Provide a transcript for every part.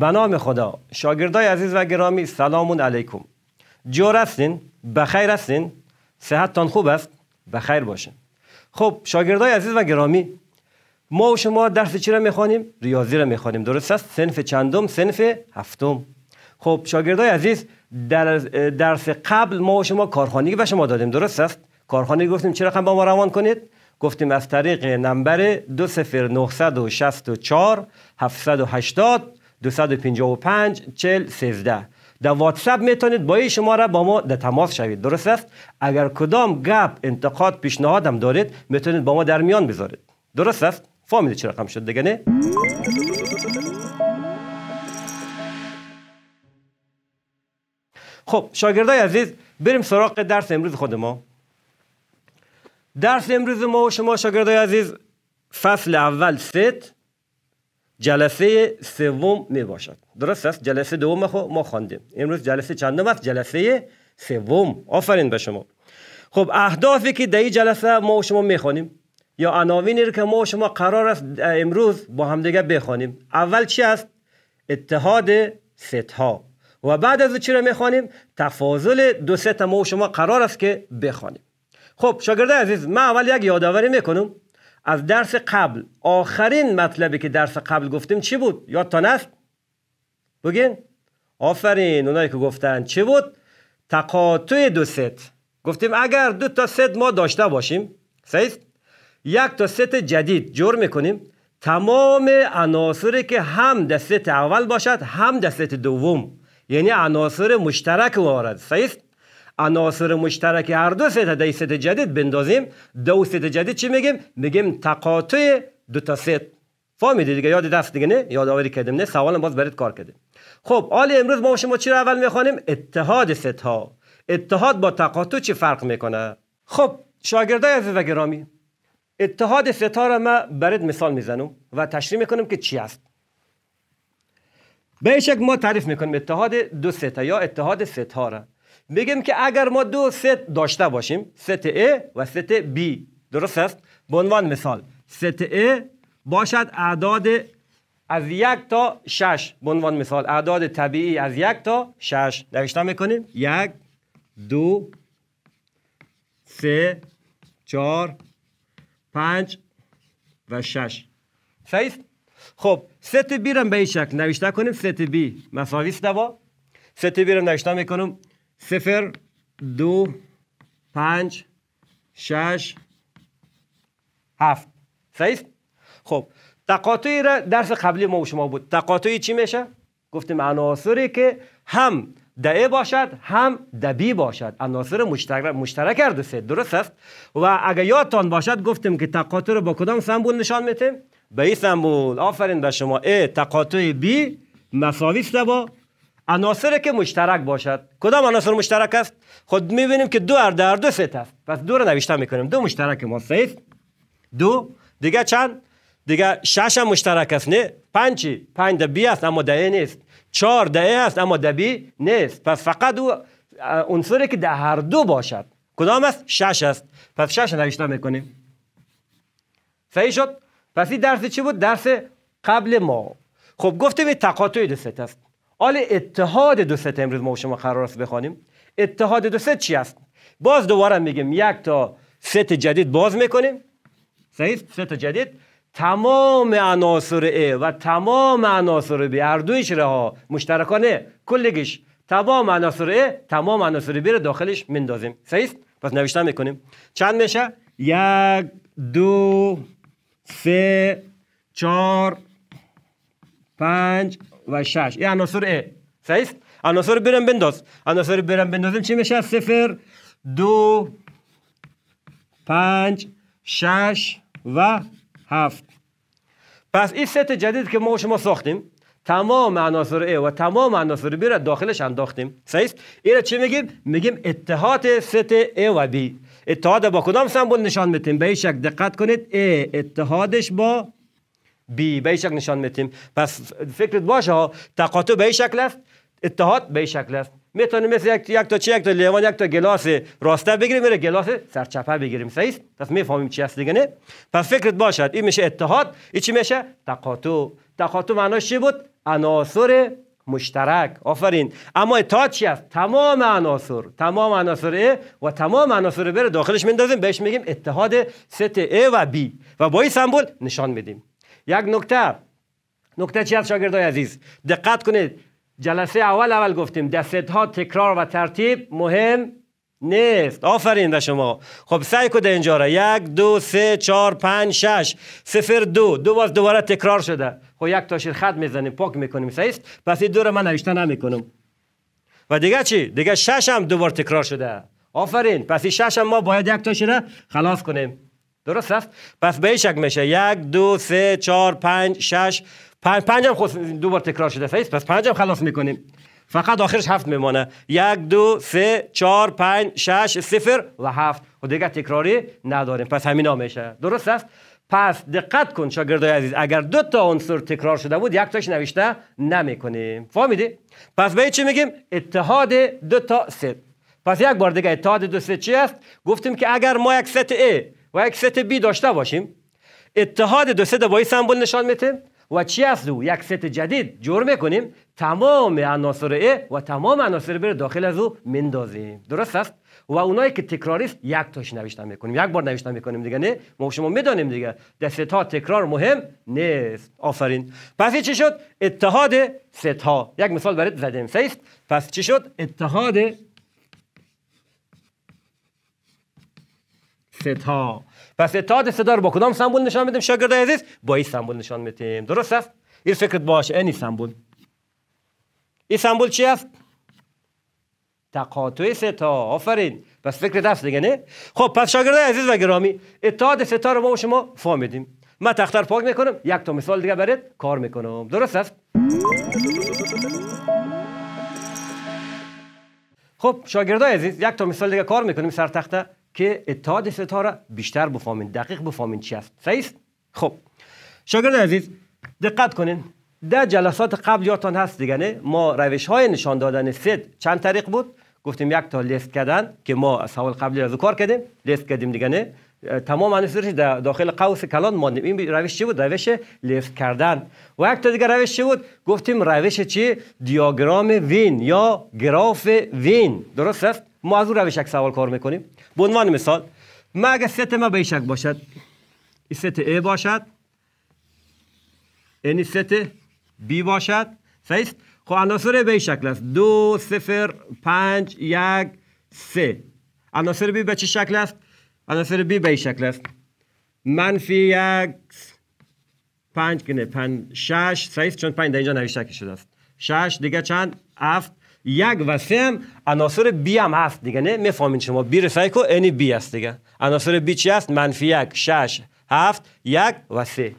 به نام خدا شاگردای عزیز و گرامی سلام علیکم جور هستین بخیر هستین صحتتان خوب است بخیر باشین خب شاگردای عزیز و گرامی ما و شما درس چی را میخوانیم ریاضی را میخوانیم درست است سنف چندم سنف هفتم خب شاگردای عزیز در درس قبل ما و شما کارخانگی به شما دادیم درست است کارخانه گفتیم چرا رقم با ما روان کنید گفتیم از طریق نمبر 20964 780 255 40 13 در واتساب میتونید با این شماره با ما در تماس شوید درست است اگر کدام گپ انتقاد پیشنهاد هم دارید میتونید با ما در میان بذارید درست است فهمید چه رقم شد دیگه نه خب شاگردای عزیز بریم سراغ درس امروز خود ما درس امروز ما و شما شاگردای عزیز فصل اول ست جلسه سوم می باشد درست است جلسه دوم خو خب ما خواندیم امروز جلسه چندم است جلسه سوم آفرین به شما خب اهدافی که در این جلسه ما و شما میخوانیم یا عناوینی که ما و شما قرار است امروز با همدیگه بخوانیم اول چی است اتحاد ستها و بعد از چی رو میخوانیم تفاضل دو ست ما و شما قرار است که بخوانیم خب شاگرده عزیز من اول یک یادآوری میکنم از درس قبل آخرین مطلبی که درس قبل گفتیم چی بود یاد تا نفت؟ بگین آفرین اونایی که گفتن چی بود تقاطع دو ست گفتیم اگر دو تا ست ما داشته باشیم صحیح یک تا ست جدید جور میکنیم تمام عناصری که هم دسته اول باشد هم دسته ست دوم یعنی عناصر مشترک وارد صحیح عناصر مشترک هر دو ست دی ست جدید بندازیم دو ست جدید چی میگیم میگیم تقاطع دو تا ست فهمیدید دیگه یاد دست دیگه نه آوری کردیم نه سوال باز برید کار کردیم خب حال امروز ما شما چی رو اول میخوانیم اتحاد ست ها اتحاد با تقاطع چی فرق میکنه خب شاگردای عزیز و گرامی اتحاد ها را ما برید مثال میزنم و تشریح میکنم که چی است به شک ما تعریف میکنیم اتحاد دو ستا یا اتحاد ها را میگیم که اگر ما دو ست داشته باشیم ست A و ست B درست است به عنوان مثال ست A باشد اعداد از یک تا شش به عنوان مثال اعداد طبیعی از یک تا شش نوشته میکنیم یک دو سه چهار پنج و شش صحیح خب ست بی رو به این شکل نوشته کنیم ست بی مساویست دوا ست بی رو نوشته میکنم صفر دو پنج شش هفت صحیح خب تقاطع درس قبلی ما و شما بود تقاطع چی میشه گفتیم عناصری که هم ده باشد هم دبی باشد عناصر مشترک مشترک کرده سه درست است و اگر یادتان باشد گفتیم که تقاطع رو با کدام سمبول نشان میتیم به این سمبول آفرین به شما ای تقاطع بی مساوی است با عناصر که مشترک باشد کدام عناصر مشترک است خود خب می‌بینیم که دو در دو سه است پس دو رو نوشته میکنیم دو مشترک ما سه دو دیگه چند دیگه شش هم مشترک است نه پنج پنج ده بی است اما ده نیست چهار ده است اما دبی بی نیست پس فقط دو عنصری که در هر دو باشد کدام است شش است پس شش نوشته میکنیم صحیح شد پس این درس چی بود درس قبل ما خب گفتیم تقاطع دو ست است آل اتحاد دو ست امروز ما و شما قرار است بخوانیم اتحاد دو ست چی است باز دوباره میگیم یک تا ست جدید باز میکنیم صحیح ست جدید تمام عناصر ا و تمام عناصر بی هر دویش رها مشترکانه کلگیش تمام عناصر ا تمام عناصر بی رو داخلش میندازیم صحیح پس نوشتن میکنیم چند میشه یک دو سه چهار پنج و شش این عناصر ا صحیح عناصر برم بنداز عناصر برم بندازیم چی میشه صفر دو پنج شش و هفت پس این ست جدید که ما و شما ساختیم تمام عناصر ا و تمام عناصر بی را داخلش انداختیم صحیح این چی میگیم میگیم اتحاد ست ای و بی. اتحاد با کدام سمبل نشان میتیم به این شکل دقت کنید ای اتحادش با بی به شکل نشان میتیم پس فکرت باشه ها تقاطع به شکل است اتحاد به شکل است میتونیم مثل یک یک تا چی یک تا لیوان یک تا گلاس راسته بگیریم میره گلاس سرچپه بگیریم صحیح پس میفهمیم چی است دیگه نه پس فکرت باشد این میشه اتحاد این چی میشه تقاطع تقاطع معناش چی بود عناصر مشترک آفرین اما اتحاد چی است تمام عناصر تمام عناصر و تمام عناصر بره داخلش میندازیم بهش میگیم اتحاد ست A و B و با این سمبل نشان میدیم یک نکته نکته چی از شاگردای عزیز دقت کنید جلسه اول اول گفتیم دست ها تکرار و ترتیب مهم نیست آفرین به شما خب سعی کده اینجا را یک دو سه چهار پنج شش سفر دو دو باز دوباره تکرار شده خب یک تاشیر خط میزنیم پاک میکنیم سعیست پس این دو را من نوشته نمیکنم و دیگه چی؟ دیگه شش هم دوبار تکرار شده آفرین پس این شش هم ما باید یک تاشیر خلاص کنیم درست رفت پس به شک میشه یک دو سه چهار پنج شش پنج پنجم خود دو بار تکرار شده فیس پس پنجم خلاص میکنیم فقط آخرش هفت میمانه یک دو سه چهار پنج شش صفر و هفت و دیگه تکراری نداریم پس همینا میشه درست است پس دقت کن شاگردای عزیز اگر دو تا عنصر تکرار شده بود یک تاش نوشته نمیکنیم فهمیدی پس به چی میگیم اتحاد دو تا ست پس یک بار دیگه اتحاد دو ست چی است گفتیم که اگر ما یک ست A و یک ست بی داشته باشیم اتحاد دو ست با سمبول نشان میتیم و چی از او یک ست جدید جور میکنیم تمام عناصر ای و تمام عناصر بر داخل از او میندازیم درست است و اونایی که تکراری است یک تاش نوشته میکنیم یک بار نوشته میکنیم دیگه نه ما شما میدانیم دیگه دست ها تکرار مهم نیست آفرین پس چی شد اتحاد ست ها یک مثال برات سه است پس چی شد اتحاد ستا پس اتحاد صدا رو با کدام سمبول نشان میدیم شاگرد عزیز با این سمبول نشان میدیم درست است این فکرت باشه این سمبول این سمبول چی است تقاطع ستا آفرین پس فکر دست دیگه نه خب پس شاگرد عزیز و گرامی اتحاد ستا رو ما و شما فهمیدیم من تختر پاک میکنم یک تا مثال دیگه برات کار میکنم درست است خب شاگردای عزیز یک تا مثال دیگه کار میکنیم سر تخته که اتحاد ستاره بیشتر بفهمین دقیق بفهمین چی است صحیح خب شاگرد عزیز دقت کنین در جلسات قبل یادتان هست دیگه نه ما روش های نشان دادن صد چند طریق بود گفتیم یک تا لیست کردن که ما از سوال قبلی رو کار کردیم لیست کردیم دیگه نه تمام عناصرش در داخل قوس کلان ما این روش چی بود روش لیست کردن و یک تا دیگه روش چی بود گفتیم روش چی دیاگرام وین یا گراف وین درست است ما از اون روش یک سوال کار میکنیم به عنوان مثال ما اگر ست ما به شکل باشد این ست A باشد این ست بی باشد صحیح خب عناصر به شکل است دو صفر پنج یک سه عناصر بی به چه شکل است عناصر بی به شکل است منفی یک پنج کنه پنج شش صحیح چون پنج در اینجا نوشته شده است شش دیگه چند هفت یک و سه هم عناصر بی هم هست دیگه نه میفهمین شما بی رسایکو اینی بی است دیگه عناصر بی چی است منفی یک شش هفت یک و سه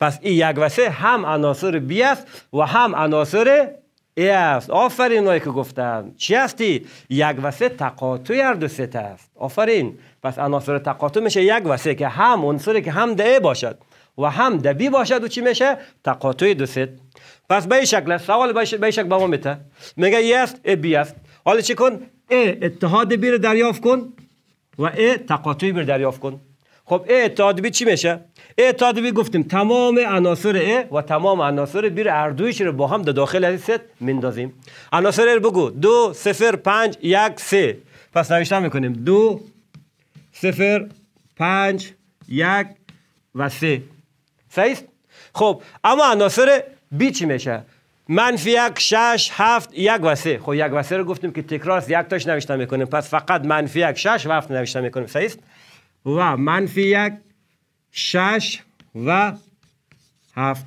پس این یک و سه هم عناصر بی است و هم عناصر ای است آفرین اونایی که گفتم چی هستی یک و سه تقاطع هر دو سه است آفرین پس عناصر تقاطع میشه یک و سه که هم عنصری که هم ده باشد و هم دبی باشد و چی میشه تقاطع دو ست پس به شکل سوال به این شکل به ما میته میگه ای است ای بی است حالا چی کن ای اتحاد بی رو دریافت کن و ای تقاطع بی رو دریافت کن خب ای اتحاد بی چی میشه ای اتحاد بی گفتیم تمام عناصر ای و تمام عناصر بی رو رو با هم دا داخل از ست میندازیم عناصر رو بگو دو صفر پنج یک سه پس نوشته میکنیم دو صفر پنج یک و سه صحیح خب اما عناصر بی چی میشه منفی یک شش هفت یک و سه خب یک و سه رو گفتیم که تکرار یک تاش نوشته میکنیم پس فقط منفی یک شش و هفت نوشته میکنیم صحیح و منفی یک شش و هفت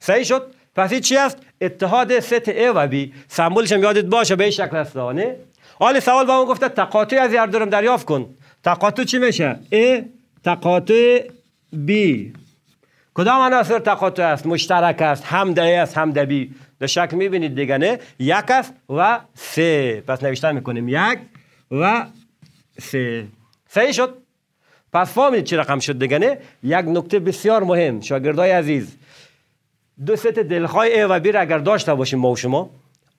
صحیح شد پس این چی است اتحاد ست ا و بی سمبولش هم یادت باشه به این شکل است نه حال سوال با اون گفته تقاطع از هر دریافت کن تقاطع چی میشه ا تقاطع بی کدام عناصر تقاطع است مشترک است همدهی است همدبی در شک میبینید دیگه نه یک است و سه پس نوشتن میکنیم یک و سه سه شد پس فهمید چی رقم شد دیگه نه یک نکته بسیار مهم شاگردای عزیز دو ست دلخواه ای و بی را اگر داشته باشیم ما و شما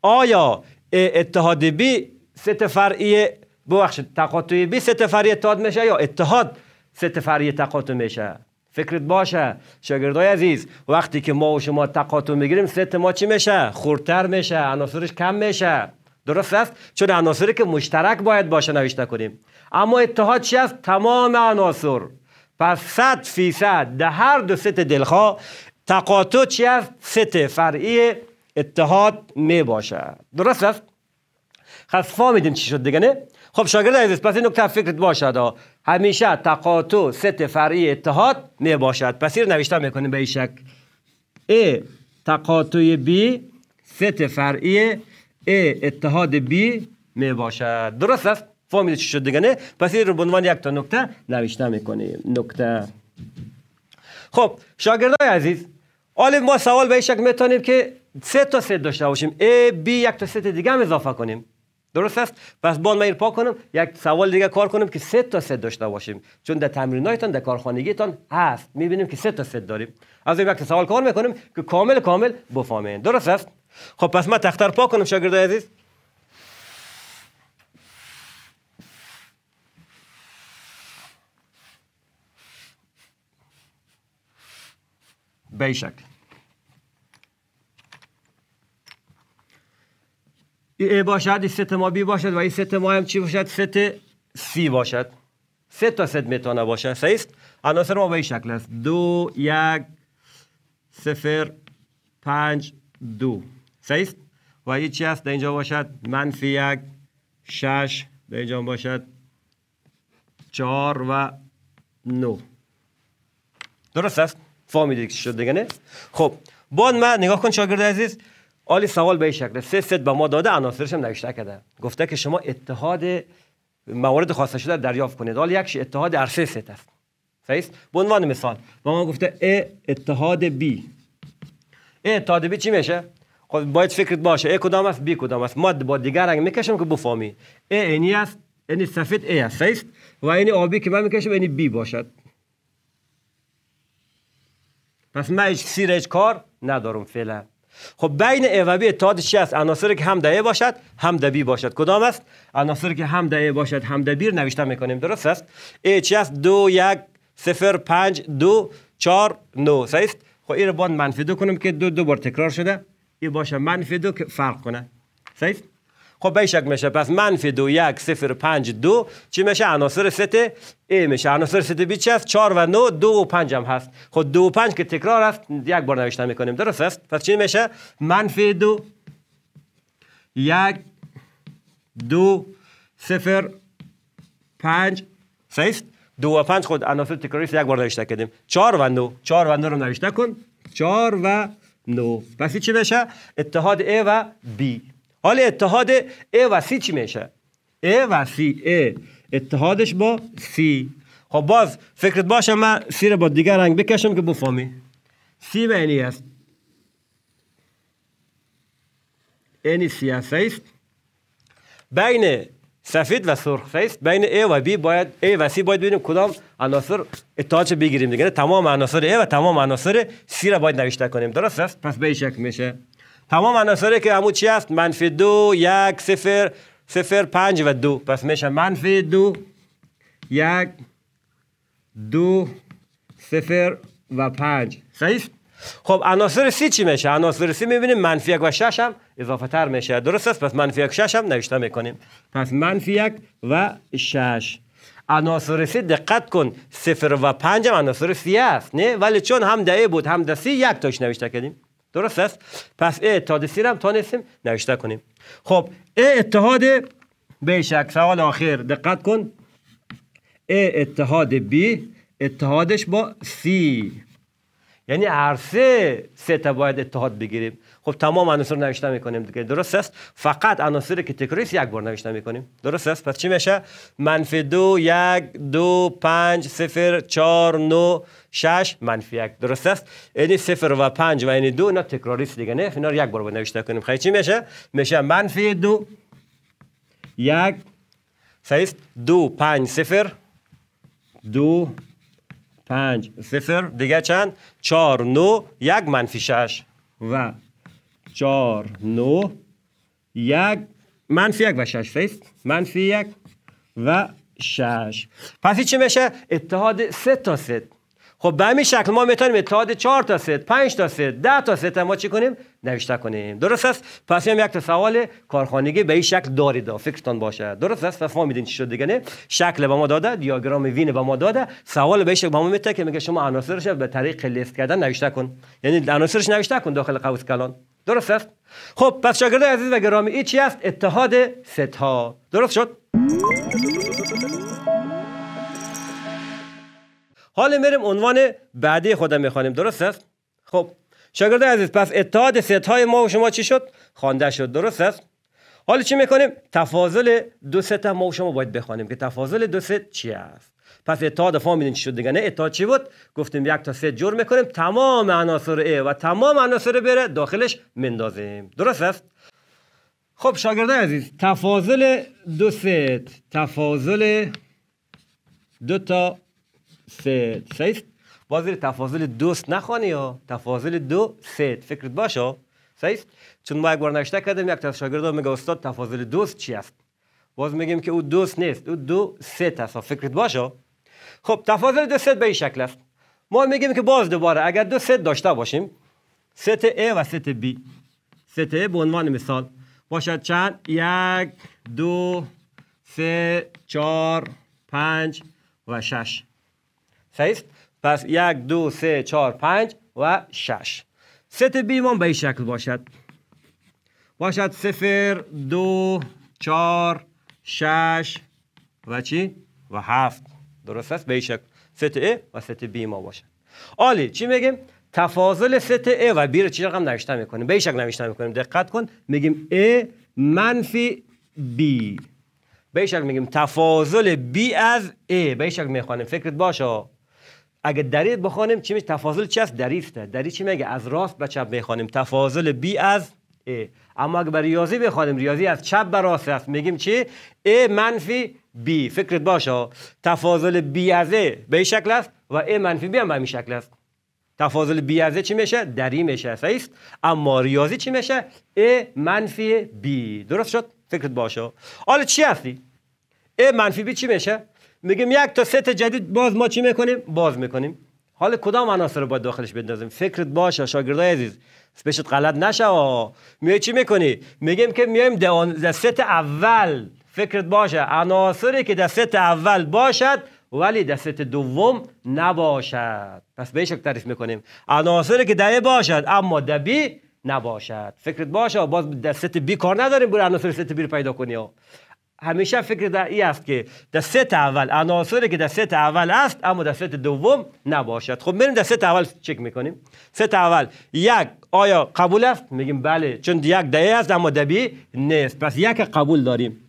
آیا اتحاد بی ست فرعی ببخشید تقاطع بی ست فرعی اتحاد میشه یا اتحاد ست فرعی تقاطع میشه فکرت باشه شاگردای عزیز وقتی که ما و شما تقاطع میگیریم ست ما چی میشه خورتر میشه عناصرش کم میشه درست است چون عناصری که مشترک باید باشه نوشته کنیم اما اتحاد چی است تمام عناصر پس صد فیصد در هر دو ست دلخواه تقاطع چی است ست فرعی اتحاد می باشه درست است خب فهمیدیم چی شد دیگه نه خب شاگرد عزیز پس این نکته فکرت باشه همیشه تقاطع ست فرعی اتحاد می باشد پس این نوشته میکنیم به این شک ا تقاطع B ست فرعی ا اتحاد B می باشد درست است فهمیدید چی شد دیگه نه پس این رو به عنوان یک تا نکته نوشته میکنیم نکته خب شاگردای عزیز حالا ما سوال به این شکل میتونیم که سه تا ست داشته باشیم ا B یک تا ست دیگه هم اضافه کنیم درست است پس با من پاک کنم یک سوال دیگه کار کنم که سه تا سه داشته باشیم چون در تمرینایتان در کارخانگیتان هست میبینیم که سه تا سه داریم از این وقت سوال کار میکنیم که کامل کامل بفهمین درست است خب پس من تختر پاک کنم شاگرد عزیز به ای باشد ای ست ما بی باشد و ای ست ما هم چی باشد ست سی باشد سه تا ست میتونه باشه سیست است عناصر ما به این شکل است دو یک صفر پنج دو سیست و ای چی است در اینجا باشد منفی یک شش در اینجا باشد چهار و نو درست است فهمیدید شد دیگه نه خب بعد من نگاه کن شاگرد عزیز الی سوال به این شکل سه ست به ما داده عناصرش هم نوشته کرده گفته که شما اتحاد موارد خواسته شده دریافت کنید حال یکش اتحاد در سه ست است فیس به عنوان مثال به ما گفته ا اتحاد بی ا اتحاد بی چی میشه خب باید فکرت باشه ا کدام است بی کدام است ما با دیگر رنگ میکشم که بفهمی ا اینی است اینی سفید ا است فیس و اینی آبی که من میکشم اینی B باشد پس من هیچ سیر کار ندارم فعلا خب بین ای و بی اتحاد چی است عناصری که هم دایه باشد هم دبی باشد کدام است عناصری که هم دعه باشد هم دبیر نوشته میکنیم درست است ای چی است دو یک صفر پنج دو چهار نو صحیح است خب این رو باید منفی دو کنیم که دو دو بار تکرار شده این باشه منفی دو که فرق کنه صحیح خب بیشک میشه پس منفی دو یک صفر پنج دو چی میشه عناصر ست ای میشه عناصر ست بی چی هست چار و نو دو و پنج هم هست خب دو و پنج که تکرار هست یک بار نوشتن میکنیم درست است پس چی میشه منفی دو یک دو صفر پنج سیست دو و پنج خود عناصر تکراری یک بار نوشته کردیم چار و نو چار و نو رو نوشته کن چار و نو پس چی میشه اتحاد A و B حال اتحاد A و سی چی میشه A و سی A اتحادش با سی خب باز فکرت باشه من سی رو با دیگر رنگ بکشم که بفهمی سی معنی است اینی هست است بین سفید و سرخ است بین A و B باید A و C باید ببینیم کدام عناصر اتحادش بگیریم دیگه یعنی تمام عناصر A و تمام عناصر سی رو باید نوشته کنیم درست است پس به شکل میشه تمام عناصری که همون چی هست منفی دو یک صفر صفر پنج و دو پس میشه منفی دو یک دو صفر و پنج صحیح خب عناصر سی چی میشه عناصر سی میبینیم منفی یک و شش هم اضافه تر میشه درست است پس منفی یک شش هم نوشته میکنیم پس منفی یک و شش عناصر سی دقت کن صفر و پنج هم عناصر سی است نه ولی چون هم بود هم یک تاش نوشته کردیم درست است پس اتحاد سی هم تا نوشته کنیم خب اتحاد بیشک سوال آخر دقت کن ا اتحاد بی اتحادش با سی یعنی هر سه تا باید اتحاد بگیریم خب تمام عناصر نوشته میکنیم دیگه درست است فقط عناصری که تکراری یک بار نوشته میکنیم درست است پس چی میشه منفی دو یک دو پنج صفر چهار نو شش منفی یک درست است یعنی صفر و پنج و یعنی دو اینا تکراری دیگه نه اینا رو یک بار باید نوشته کنیم خیلی چی میشه میشه منفی دو یک صحیح دو پنج صفر دو پنج صفر دیگه چند چهار نو یک منفی شش و چهار نو یک منفی یک و شش است منفی یک و شش پس چی میشه اتحاد سه تا سه خب به همین شکل ما میتونیم اتحاد چهار تا سه پنج تا سه ده تا سه ما چی کنیم نوشته کنیم درست است پس هم یک سوال کارخانگی به این شکل دارید فکرتان باشه درست است پس ما چی شد دیگه نه شکل به ما داده دیاگرام وین به ما داده سوال به شکل به ما میته که میگه شما عناصرش به طریق لیست کردن نوشته کن یعنی عناصرش نوشته کن داخل قوس کلان درست است خب پس شاگرد عزیز و گرامی این چی است اتحاد ست ها درست شد حالا میریم عنوان بعدی خودم میخوانیم درست است خب شاگرد عزیز پس اتحاد ست های ما و شما چی شد خوانده شد درست است حالا چی میکنیم تفاضل دو ست ما و شما باید بخوانیم که تفاضل دو ست چی است پس اتحاد فهمیدین چی شد دیگه نه اتحاد چی بود گفتیم یک تا سه جور میکنیم تمام عناصر ا و تمام عناصر بره داخلش مندازیم درست است خب شاگردان عزیز تفاضل دو ست تفاضل دو تا ست باز تفاضل دوست نخوانی یا تفاضل دو ست فکرت باشه صحیح چون ما یک بار نشته کردیم یک از شاگردا میگه استاد تفاضل دوست چی است باز میگیم که او دوست نیست او دو ست است فکرت باشه خب تفاضل دو ست به این شکل است ما میگیم که باز دوباره اگر دو ست داشته باشیم ست A و ست B ست A به عنوان مثال باشد چند یک دو سه چهار پنج و شش صحیح پس یک دو سه چهار پنج و شش ست بیمان به این شکل باشد باشد صفر دو چهار شش و چی؟ و هفت درست است به این شکل ست ا و ست بی ما باشد آلی چی میگیم؟ تفاضل ست ا و بی رو چی رقم نوشته میکنیم؟ به این شکل نوشته میکنیم دقت کن میگیم ا منفی بی به این شکل میگیم تفاضل بی از ا به این شکل میخوانیم فکرت باشه اگه دری بخوانیم چی میشه تفاضل چی است دریسته دری چی میگه از راست به چپ میخوانیم تفاضل بی از ای اما اگه به ریاضی بخوانیم ریاضی از چپ به راست است میگیم چی ای منفی بی فکرت باشه تفاضل بی از ای به این شکل است و ای منفی بی هم به شکل است تفاضل بی از چی میشه دری میشه صحیح اما ریاضی چی میشه ای منفی بی درست شد فکرت باشه حالا چی هستی ای منفی بی چی میشه میگیم یک تا ست جدید باز ما چی میکنیم باز میکنیم حالا کدام عناصر رو باید داخلش بندازیم فکرت باشه شاگردای عزیز بشت غلط نشه میای چی میکنی میگیم که میایم ست اول فکرت باشه عناصری که ست اول باشد ولی ست دوم نباشد پس به شکل تعریف میکنیم عناصری که در باشد اما بی نباشد فکرت باشه باز ست بی کار نداریم برو عناصر ست بی رو پیدا کنی همیشه فکر در است که در ست اول عناصری که در ست اول است اما در ست دوم نباشد خب بریم در ست اول چک میکنیم ست اول یک آیا قبول است میگیم بله چون یک دعیه است اما دبی نیست پس یک قبول داریم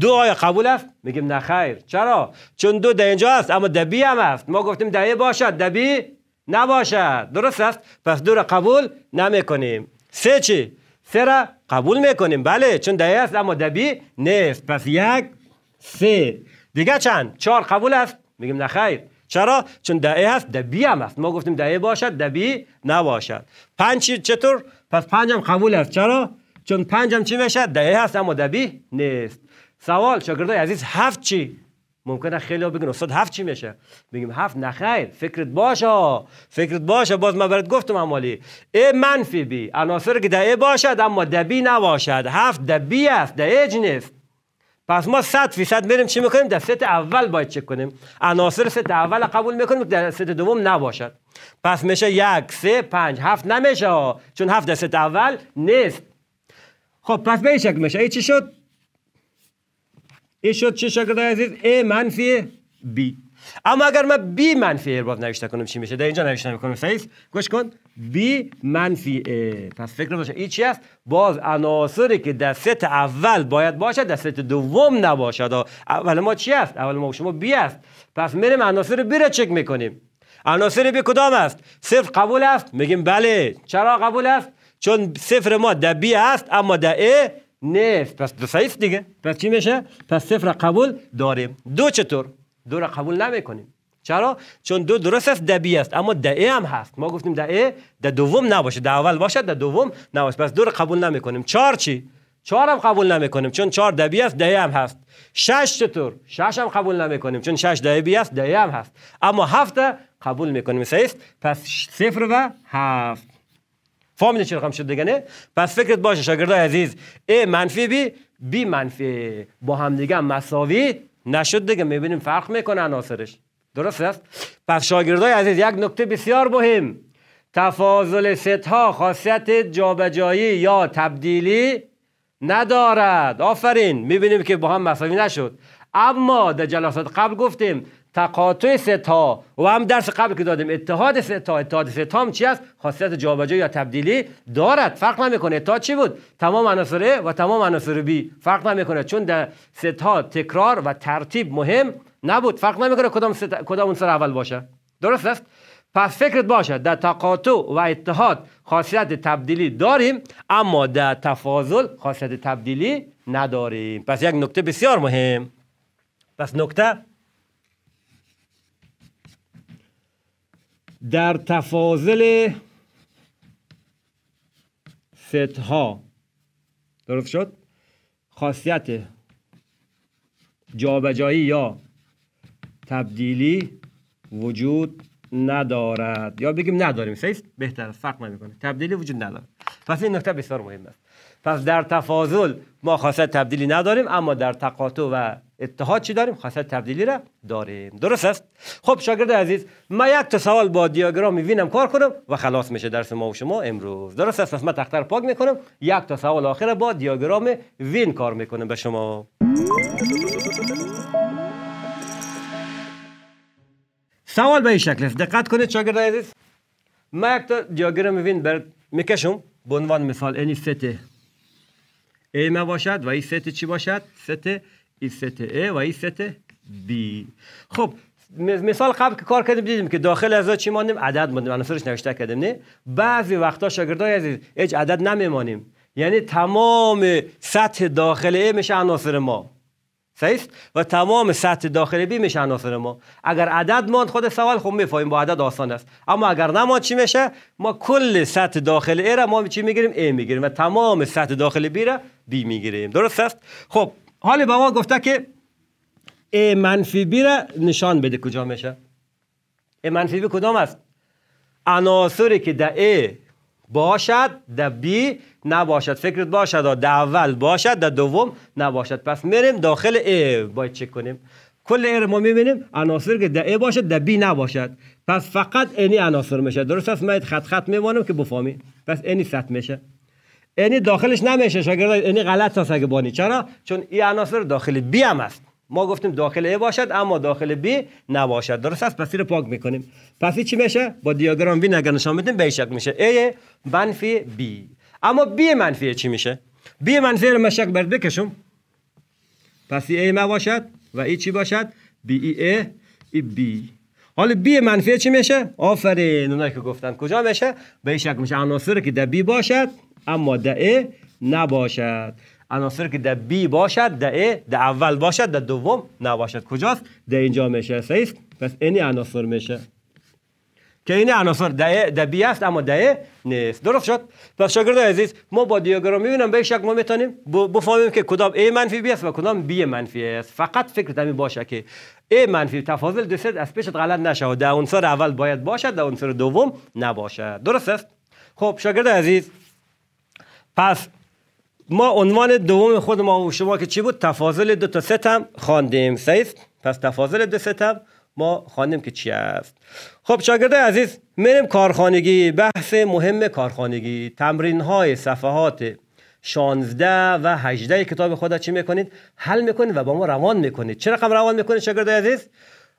دو آیا قبول است میگیم نه خیر چرا چون دو ده اینجا است اما دبی هم است ما گفتیم دعیه باشد دبی نباشد درست است پس دو را قبول نمیکنیم سه چی سه را قبول میکنیم بله چون دهی است اما دبی نیست پس یک سه دیگه چند چهار قبول است میگیم نه خیر چرا چون دهی هست دبی هم است. ما گفتیم دهی باشد دبی نباشد پنج چطور پس پنجم قبول است چرا چون پنجم چی میشه دهی هست اما دبی نیست سوال شاگردای عزیز هفت چی ممکنه خیلی ها بگن استاد هفت چی میشه بگیم هفت نخیر فکرت باشه فکرت باشه باز من برات گفتم امالی ای منفی بی عناصر که ده ای باشد اما دبی نباشد هفت دبی است ده ایج نیست پس ما صد فیصد میریم چی میکنیم در ست اول باید چک کنیم عناصر ست اول قبول میکنیم که در ست دوم نباشد پس میشه یک سه پنج هفت نمیشه چون هفت در ست اول نیست خب پس به این شکل میشه ای چی شد این شد چه شکل عزیز A منفی B اما اگر من B منفی باز نوشته کنم چی میشه در اینجا نوشته میکنم فیس گوش کن B منفی A پس فکر باشه این چی است باز عناصری که در ست اول باید باشد در ست دوم نباشد اول ما چی است اول ما شما B است پس میریم عناصر بی را چک میکنیم عناصر B کدام است صفر قبول است میگیم بله چرا قبول است چون صفر ما در B است اما در A ن، پس دو سیف دیگه پس چی میشه پس صفر قبول داریم دو چطور دو را قبول نمیکنیم چرا چون دو درست است دبی است اما دعه هم هست ما گفتیم دعه در دوم نباشه دو اول باشه در دوم نباشه پس دو را قبول نمیکنیم چهار چی چهار هم قبول نمیکنیم چون چهار دبی است دعه هم هست شش چطور شش هم قبول نمیکنیم چون شش دبی است دعه هم هست اما هفت قبول میکنیم سه پس صفر و هفت چی چرا شد دیگه نه پس فکرت باشه شاگردای عزیز ای منفی بی بی منفی با هم دیگه مساوی نشد دیگه میبینیم فرق میکنه عناصرش درست است پس شاگردای عزیز یک نکته بسیار مهم تفاضل ها خاصیت جابجایی یا تبدیلی ندارد آفرین میبینیم که با هم مساوی نشد اما در جلسات قبل گفتیم تقاطع ستا و هم درس قبل که دادیم اتحاد ستا اتحاد ستا هم چی است خاصیت جابجا یا تبدیلی دارد فرق نمیکنه تا چی بود تمام عناصر و تمام عناصر بی فرق نمیکنه چون در ستا تکرار و ترتیب مهم نبود فرق نمیکنه کدام ستا... کدام عنصر اول باشه درست است پس فکرت باشه در تقاطع و اتحاد خاصیت تبدیلی داریم اما در تفاضل خاصیت تبدیلی نداریم پس یک نکته بسیار مهم پس نکته در تفاضل ها درست شد خاصیت جابجایی یا تبدیلی وجود ندارد یا بگیم نداریم سیست بهتر فرق نمیکنه تبدیلی وجود ندارد پس این نکته بسیار مهم است پس در تفاضل ما خاصیت تبدیلی نداریم اما در تقاطع و اتحاد چی داریم خاصیت تبدیلی را داریم درست است خب شاگرد عزیز ما یک تا سوال با دیاگرام وینم کار کنم و خلاص میشه درس ما و شما امروز درست است پس من تختر پاک میکنم یک تا سوال آخر با دیاگرام وین کار میکنم به شما سوال به این شکل است دقت کنید شاگرد عزیز من یک تا دیاگرام وین بر میکشم به عنوان مثال این ست A ما باشد و این ست چی باشد ست این ست ای و این ست بی خب مثال قبل که کار کردیم دیدیم که داخل از چی ماندیم عدد ماندیم عناصرش نوشته کردیم نه بعضی وقتا شاگردای عزیز هیچ عدد نمیمانیم یعنی تمام سطح داخل A میشه عناصر ما صحیح و تمام سطح داخل بی میشه عناصر ما اگر عدد ماند خود سوال خب میفهمیم با عدد آسان است اما اگر نماند چی میشه ما کل سطح داخل ای را ما چی میگیریم ای میگیریم و تمام سطح داخل بی را بی میگیریم درست است خب حالا به ما گفته که ای منفی بی را نشان بده کجا میشه ای منفی بی کدام است عناصری که در ای باشد در بی نباشد فکرت باشد در اول باشد ده دوم نباشد پس میریم داخل ای باید چک کنیم کل ای رو ما میبینیم عناصر که ده ای باشد در بی نباشد پس فقط اینی عناصر میشه درست است من خط خط میمانم که بفهمی پس اینی سطح میشه اینی داخلش نمیشه شاگرد اینی غلط است اگه بانی چرا چون این عناصر داخل بی هم است ما گفتیم داخل A باشد اما داخل B نباشد درست است پس رو پاک میکنیم پس چی میشه با دیاگرام وی اگر نشان به شکل میشه A منفی B اما B منفی چی میشه B منفی رو من برد بکشم پس A ما باشد و ای چی باشد B ای ای B حالا B منفی چی میشه آفرین اونایی که گفتن کجا میشه به شکل میشه عناصری که در B باشد اما در A نباشد عناصری که در بی باشد در ای در اول باشد در دوم نباشد کجاست در اینجا میشه است. پس این عناصر میشه که این عناصر ده ده بی است اما ده نیست درست شد پس شاگرد عزیز ما با دیاگرام میبینیم به شک ما میتونیم بفهمیم که کدام ای منفی بی است و کدام بی منفی است فقط فکر تامی باشه که ای منفی تفاضل دو از پیش غلط نشه در عنصر اول باید باشد در عنصر دوم نباشد درست است خب شاگرد عزیز پس ما عنوان دوم خود ما و شما که چی بود تفاضل دو تا ستم خواندیم سیف پس تفاضل دو ستم ما خواندیم که چی است خب شاگرده عزیز میریم کارخانگی بحث مهم کارخانگی تمرین های صفحات 16 و 18 کتاب خود چی میکنید حل میکنید و با ما روان میکنید چه رقم روان میکنید شاگردای عزیز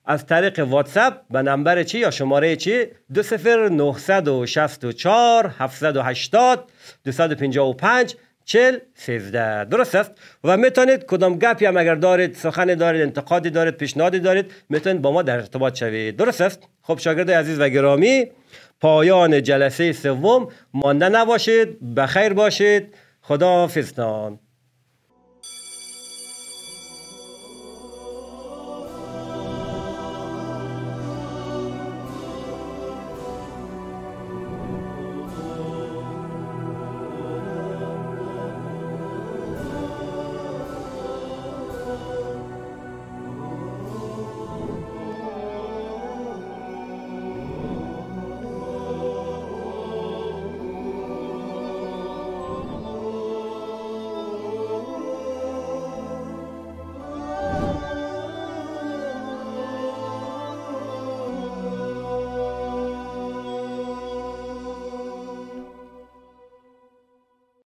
از طریق واتساپ به نمبر چی یا شماره چی 20964 چل سیزده درست است و میتونید کدام گپی هم اگر دارید سخنی دارید انتقادی دارید پیشنهادی دارید میتونید با ما در ارتباط شوید درست است خب شاگرد عزیز و گرامی پایان جلسه سوم مانده نباشید بخیر باشید خدا